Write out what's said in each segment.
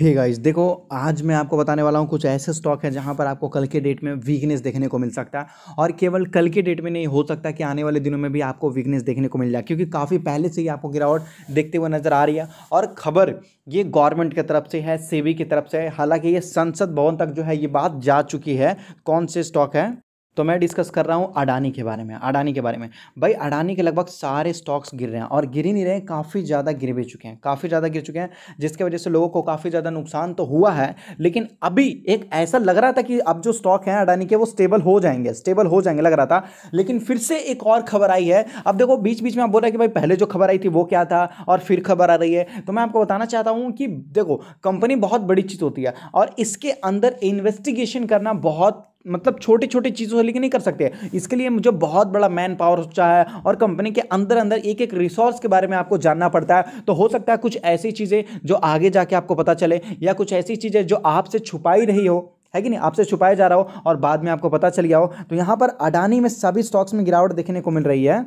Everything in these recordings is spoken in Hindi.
हे hey गाइस देखो आज मैं आपको बताने वाला हूँ कुछ ऐसे स्टॉक हैं जहाँ पर आपको कल के डेट में वीकनेस देखने को मिल सकता है और केवल कल के डेट में नहीं हो सकता कि आने वाले दिनों में भी आपको वीकनेस देखने को मिल जाए क्योंकि काफ़ी पहले से ही आपको गिरावट देखते हुए नज़र आ रही है और खबर ये गवर्नमेंट की तरफ से है सेवी की तरफ से है हालाँकि ये संसद भवन तक जो है ये बात जा चुकी है कौन से स्टॉक है तो मैं डिस्कस कर रहा हूँ अडानी के बारे में अडानी के बारे में भाई अडानी के लगभग सारे स्टॉक्स गिर रहे हैं और गिर ही नहीं रहे हैं काफ़ी ज़्यादा गिर भी चुके हैं काफ़ी ज़्यादा गिर चुके हैं जिसके वजह से लोगों को काफ़ी ज़्यादा नुकसान तो हुआ है लेकिन अभी एक ऐसा लग रहा था कि अब जो स्टॉक हैं अडानी के वो स्टेबल हो जाएंगे स्टेबल हो जाएंगे लग रहा था लेकिन फिर से एक और खबर आई है अब देखो बीच बीच में आप बोल रहे कि भाई पहले जो खबर आई थी वो क्या था और फिर खबर आ रही है तो मैं आपको बताना चाहता हूँ कि देखो कंपनी बहुत बड़ी चीज़ होती है और इसके अंदर इन्वेस्टिगेशन करना बहुत मतलब छोटी छोटी चीज़ों से लेकिन नहीं कर सकते इसके लिए मुझे बहुत बड़ा मैन पावर चाहे और कंपनी के अंदर अंदर एक एक रिसोर्स के बारे में आपको जानना पड़ता है तो हो सकता है कुछ ऐसी चीज़ें जो आगे जाके आपको पता चले या कुछ ऐसी चीज़ें जो आपसे छुपाई रही हो है कि नहीं आपसे छुपाया जा रहा हो और बाद में आपको पता चल गया हो तो यहाँ पर अडानी में सभी स्टॉक्स में गिरावट देखने को मिल रही है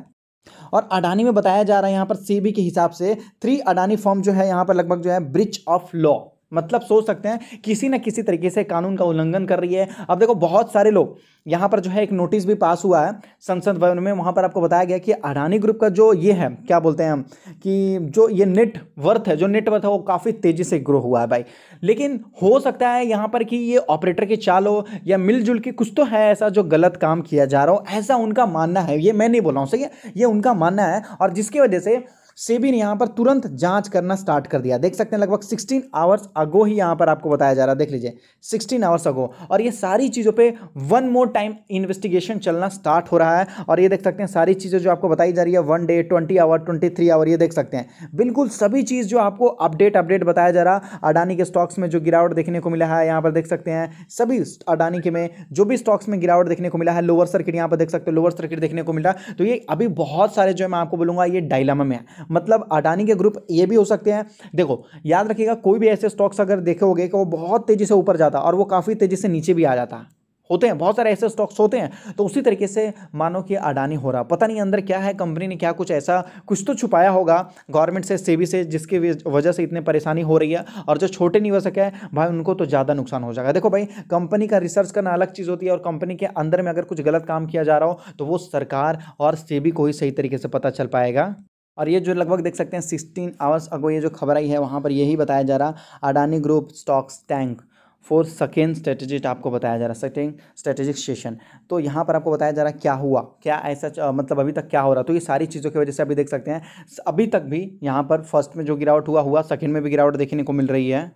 और अडानी में बताया जा रहा है यहाँ पर सीबी के हिसाब से थ्री अडानी फॉर्म जो है यहाँ पर लगभग जो है ब्रिच ऑफ लॉ मतलब सोच सकते हैं किसी न किसी तरीके से कानून का उल्लंघन कर रही है अब देखो बहुत सारे लोग यहाँ पर जो है एक नोटिस भी पास हुआ है संसद भवन में वहाँ पर आपको बताया गया कि अडानी ग्रुप का जो ये है क्या बोलते हैं हम कि जो ये नेट वर्थ है जो नेटवर्थ है वो काफ़ी तेज़ी से ग्रो हुआ है भाई लेकिन हो सकता है यहाँ पर कि ये ऑपरेटर की चाल हो या मिलजुल के कुछ तो है ऐसा जो गलत काम किया जा रहा हो ऐसा उनका मानना है ये मैं नहीं बोल रहा हूँ सही है ये उनका मानना है और जिसकी वजह से सेबी ने यहां पर तुरंत जांच करना स्टार्ट कर दिया देख सकते हैं लगभग 16 आवर्स अगो ही यहां पर आपको बताया जा रहा है देख लीजिए 16 आवर्स अगो और ये सारी चीज़ों पे वन मोर टाइम इन्वेस्टिगेशन चलना स्टार्ट हो रहा है और ये देख सकते हैं सारी चीज़ें जो आपको बताई जा रही है one day twenty hour twenty three hour ये देख सकते हैं बिल्कुल सभी चीज़ जो आपको अपडेट अपडेट बताया जा रहा अडानी के स्टॉक्स में जो गिरावट देखने को मिला है यहाँ पर देख सकते हैं सभी अडानी के में जो भी स्टॉक्स में गिरावट देखने को मिला है लोअर सर्किट यहाँ पर देख सकते हो लोअर सर्किट देखने को मिला तो ये अभी बहुत सारे जो मैं आपको बोलूँगा ये डायलामा में है मतलब अडानी के ग्रुप ये भी हो सकते हैं देखो याद रखिएगा कोई भी ऐसे स्टॉक्स अगर देखोगे कि वो बहुत तेज़ी से ऊपर जाता और वो काफ़ी तेज़ी से नीचे भी आ जाता है होते हैं बहुत सारे ऐसे स्टॉक्स होते हैं तो उसी तरीके से मानो कि अडानी हो रहा पता नहीं अंदर क्या है कंपनी ने क्या कुछ ऐसा कुछ तो छुपाया होगा गवर्नमेंट से सेबी से जिसकी वजह से इतने परेशानी हो रही है और जो छोटे निवेशक है भाई उनको तो ज़्यादा नुकसान हो जाएगा देखो भाई कंपनी का रिसर्च करना अलग चीज़ होती है और कंपनी के अंदर में अगर कुछ गलत काम किया जा रहा हो तो वो सरकार और सेबी को ही सही तरीके से पता चल पाएगा और ये जो लगभग देख सकते हैं सिक्सटीन आवर्स अगो ये जो खबर आई है वहाँ पर यही बताया जा रहा Adani group stocks tank four second strategic आपको बताया जा रहा सेकेंड स्ट्रेटेजिक सेशन तो यहाँ पर आपको बताया जा रहा क्या हुआ क्या ऐसा मतलब अभी तक क्या हो रहा तो ये सारी चीज़ों की वजह से अभी देख सकते हैं अभी तक भी यहाँ पर फर्स्ट में जो गिरावट हुआ हुआ सेकेंड में भी गिरावट देखने को मिल रही है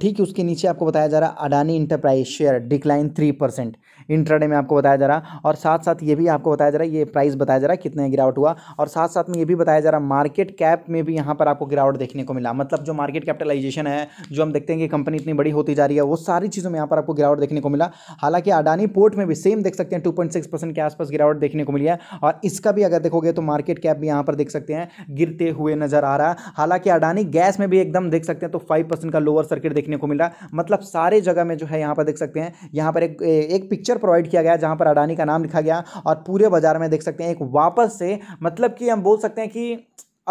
ठीक है उसके नीचे आपको बताया जा रहा है Adani enterprise share decline three percent intraday में आपको बताया जा रहा और साथ साथ ये भी आपको बताया जा रहा है ये प्राइस बताया जा रहा है कितना गिरावट हुआ और साथ साथ में ये भी बताया जा रहा है मार्केट कैप में भी यहाँ पर आपको गिरावट देखने को मिला मतलब जो मार्केट कैपिटलाइजेशन है जो हम देखते हैं कि कंपनी इतनी बड़ी होती जा रही है वो सारी चीज़ों में यहाँ पर आपको गिरावट देखने को मिला हालांकि अडानी पोर्ट में भी सेम देख सकते हैं टू के आसपास गिरावट देखने को मिली है और इसका भी अगर देखोगे तो मार्केट कैप भी यहाँ पर देख सकते हैं गिरते हुए नजर आ रहा है हालांकि अडानी गैस में भी एकदम देख सकते हैं तो फाइव का लोअर सर्किट देखने को मिल रहा मतलब सारे जगह में जो है यहाँ पर देख सकते हैं यहाँ पर एक एक पिक्चर प्रोवाइड किया गया जहाँ पर अडानी का नाम लिखा गया और पूरे बाजार में देख सकते हैं एक वापस से मतलब कि हम बोल सकते हैं कि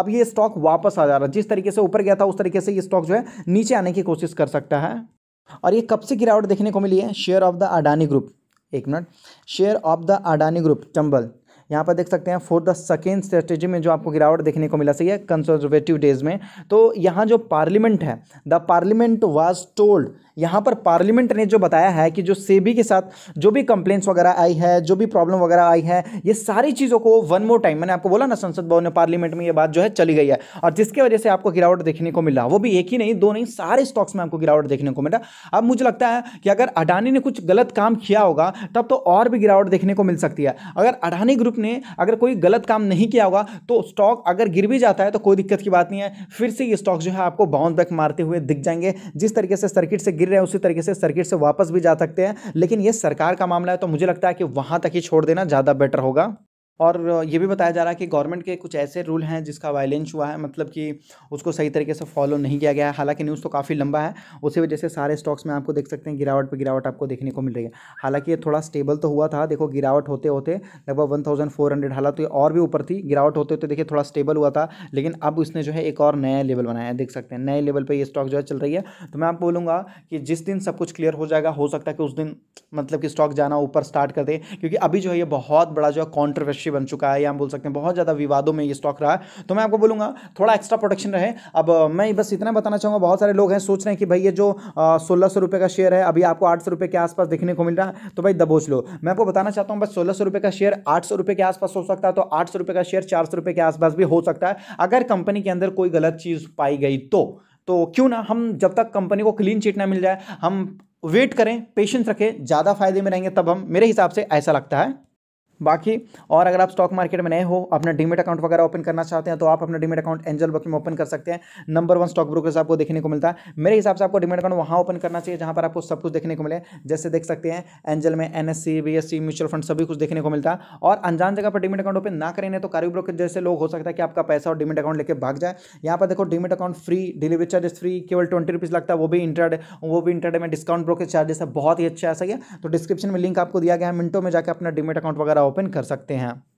अब ये स्टॉक वापस आ जा रहा है जिस तरीके से ऊपर गया था उस तरीके से ये स्टॉक जो है नीचे आने की कोशिश कर सकता है और ये कब से गिरावट देखने को मिली है share of the Adani group एक minute share of the Adani group Chambal यहाँ पर देख सकते हैं फोर द सेकेंड स्ट्रेटेजी में जो आपको गिरावट देखने को मिला सही है कंजर्वेटिव डेज में तो यहाँ जो पार्लियामेंट है द पार्लियामेंट वॉज टोल्ड यहाँ पर पार्लियामेंट ने जो बताया है कि जो सेबी के साथ जो भी कंप्लेंट्स वगैरह आई है जो भी प्रॉब्लम वगैरह आई है ये सारी चीज़ों को वन मोर टाइम मैंने आपको बोला ना संसद भवन में पार्लियामेंट में ये बात जो है चली गई है और जिसकी वजह से आपको गिरावट देखने को मिला वो भी एक ही नहीं दो नहीं सारे स्टॉक्स में आपको गिरावट देखने को मिला अब मुझे लगता है कि अगर अडानी ने कुछ गलत काम किया होगा तब तो और भी गिरावट देखने को मिल सकती है अगर अडानी ग्रुप ने अगर कोई गलत काम नहीं किया होगा तो स्टॉक अगर गिर भी जाता है तो कोई दिक्कत की बात नहीं है फिर से ये स्टॉक जो है आपको बाउंड बैक मारते हुए दिख जाएंगे जिस तरीके से सर्किट से गिर गिर रहे हैं उसी तरीके से सर्किट से वापस भी जा सकते हैं लेकिन ये सरकार का मामला है तो मुझे लगता है कि वहाँ तक ही छोड़ देना ज़्यादा बेटर होगा और ये भी बताया जा रहा है कि गवर्नमेंट के कुछ ऐसे रूल हैं जिसका वायलेंस हुआ है मतलब कि उसको सही तरीके से फॉलो नहीं किया गया है हालांकि न्यूज़ तो काफ़ी लंबा है उसी वजह से सारे स्टॉक्स में आपको देख सकते हैं गिरावट पर गिरावट आपको देखने को मिल रही है हालांकि ये थोड़ा स्टेबल तो हुआ था देखो गिरावट होते होते लगभग वन थाउजेंड फोर हंड्रेड हालांकि तो और भी ऊपर थी गिरावट होते होते देखिए थोड़ा स्टेबल हुआ था लेकिन अब इसने जो है एक और नया लेवल बनाया है देख सकते हैं नए लेवल पर ये स्टॉक जो है चल रही है तो मैं आपको बोलूँगा कि जिस दिन सब कुछ क्लियर हो जाएगा हो सकता है कि उस दिन मतलब कि स्टॉक जाना ऊपर स्टार्ट कर दे क्योंकि अभी जो है ये बहुत बड़ा जो है कॉन्ट्रोवर्शी पक्षी बन चुका है या हम बोल सकते हैं बहुत ज़्यादा विवादों में ये स्टॉक रहा तो मैं आपको बोलूँगा थोड़ा एक्स्ट्रा प्रोटेक्शन रहे अब मैं बस इतना बताना चाहूँगा बहुत सारे लोग हैं सोच रहे हैं कि भाई ये जो सोलह सौ का शेयर है अभी आपको आठ सौ के आसपास देखने को मिल रहा है तो भाई दबोच लो मैं आपको बताना चाहता हूँ बस सोलह सौ का शेयर आठ सौ के आसपास हो सकता है तो आठ सौ का शेयर चार सौ के आसपास भी हो सकता है अगर कंपनी के अंदर कोई गलत चीज़ पाई गई तो तो क्यों ना हम जब तक कंपनी को क्लीन चिट ना मिल जाए हम वेट करें पेशेंस रखें ज़्यादा फायदे में रहेंगे तब हम मेरे हिसाब से ऐसा लगता है बाकी और अगर आप स्टॉक मार्केट में नए हो अपना डीमेट अकाउंट वगैरह ओपन करना चाहते हैं तो आप अपना डीमेट अकाउंट एंजल बुक में ओपन कर सकते हैं नंबर वन स्टॉक ब्रोकर आपको देखने को मिलता है मेरे हिसाब से आपको डीमेट अकाउंट वहाँ ओपन करना चाहिए जहाँ पर आपको सब कुछ देखने को मिले जैसे देख सकते हैं एंजल में एन एस म्यूचुअल फंड सभी कुछ देखने को मिलता है और अनजान जगह पर डीमेट अकाउंट ओपन ना करें तो कार्य ब्रोकर जैसे लोग हो सकता है कि आपका पैसा और डीमेट अकाउंट लेकर भाग जाए यहाँ पर देखो demat account free delivery charges free केवल ट्वेंटी रुपीज़ लगता है वो भी इंटरडे वो भी इंटरडे में डिस्काउंट ब्रोकर चार्जेस है बहुत ही अच्छा ऐसा है तो डिस्क्रिप्शन में लिंक आपको दिया गया है मिनटों में जाकर अपना डीमेट अकाउंट वगैरह ओपन कर सकते हैं